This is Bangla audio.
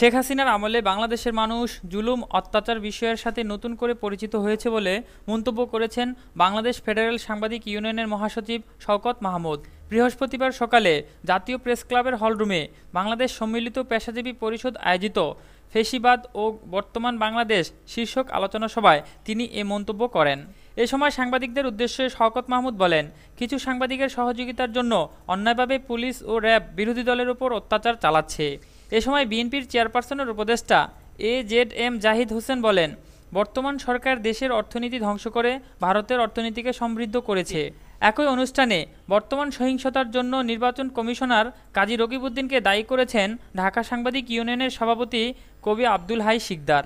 শেখ হাসিনার আমলে বাংলাদেশের মানুষ জুলুম অত্যাচার বিষয়ের সাথে নতুন করে পরিচিত হয়েছে বলে মন্তব্য করেছেন বাংলাদেশ ফেডারেল সাংবাদিক ইউনিয়নের মহাসচিব শওকত মাহমুদ বৃহস্পতিবার সকালে জাতীয় প্রেস ক্লাবের হলরুমে বাংলাদেশ সম্মিলিত পেশাজীবী পরিষদ আয়োজিত ফেসিবাদ ও বর্তমান বাংলাদেশ শীর্ষক আলোচনা সভায় তিনি এ মন্তব্য করেন এ সময় সাংবাদিকদের উদ্দেশ্যে শওকত মাহমুদ বলেন কিছু সাংবাদিকের সহযোগিতার জন্য অন্যায়ভাবে পুলিশ ও র্যাব বিরোধী দলের ওপর অত্যাচার চালাচ্ছে এ সময় বিএনপির চেয়ারপারসনের উপদেষ্টা এ জেড এম জাহিদ হোসেন বলেন বর্তমান সরকার দেশের অর্থনীতি ধ্বংস করে ভারতের অর্থনীতিকে সমৃদ্ধ করেছে একই অনুষ্ঠানে বর্তমান সহিংসতার জন্য নির্বাচন কমিশনার কাজী রকিবউদ্দিনকে দায়ী করেছেন ঢাকা সাংবাদিক ইউনিয়নের সভাপতি কবি আব্দুল হাই শিকদার